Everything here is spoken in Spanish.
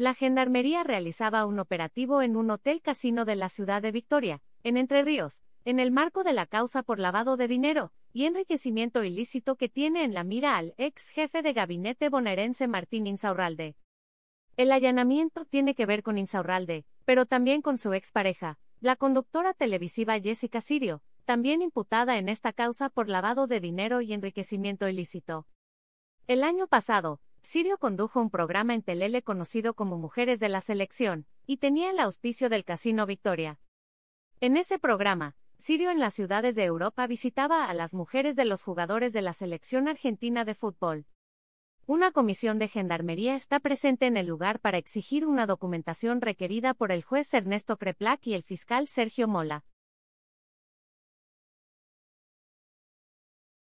La gendarmería realizaba un operativo en un hotel casino de la ciudad de Victoria, en Entre Ríos, en el marco de la causa por lavado de dinero y enriquecimiento ilícito que tiene en la mira al ex jefe de gabinete bonaerense Martín Insaurralde. El allanamiento tiene que ver con Insaurralde, pero también con su expareja, la conductora televisiva Jessica Sirio, también imputada en esta causa por lavado de dinero y enriquecimiento ilícito. El año pasado, Sirio condujo un programa en Telele conocido como Mujeres de la Selección, y tenía el auspicio del Casino Victoria. En ese programa, Sirio en las ciudades de Europa visitaba a las mujeres de los jugadores de la selección argentina de fútbol. Una comisión de gendarmería está presente en el lugar para exigir una documentación requerida por el juez Ernesto Creplac y el fiscal Sergio Mola.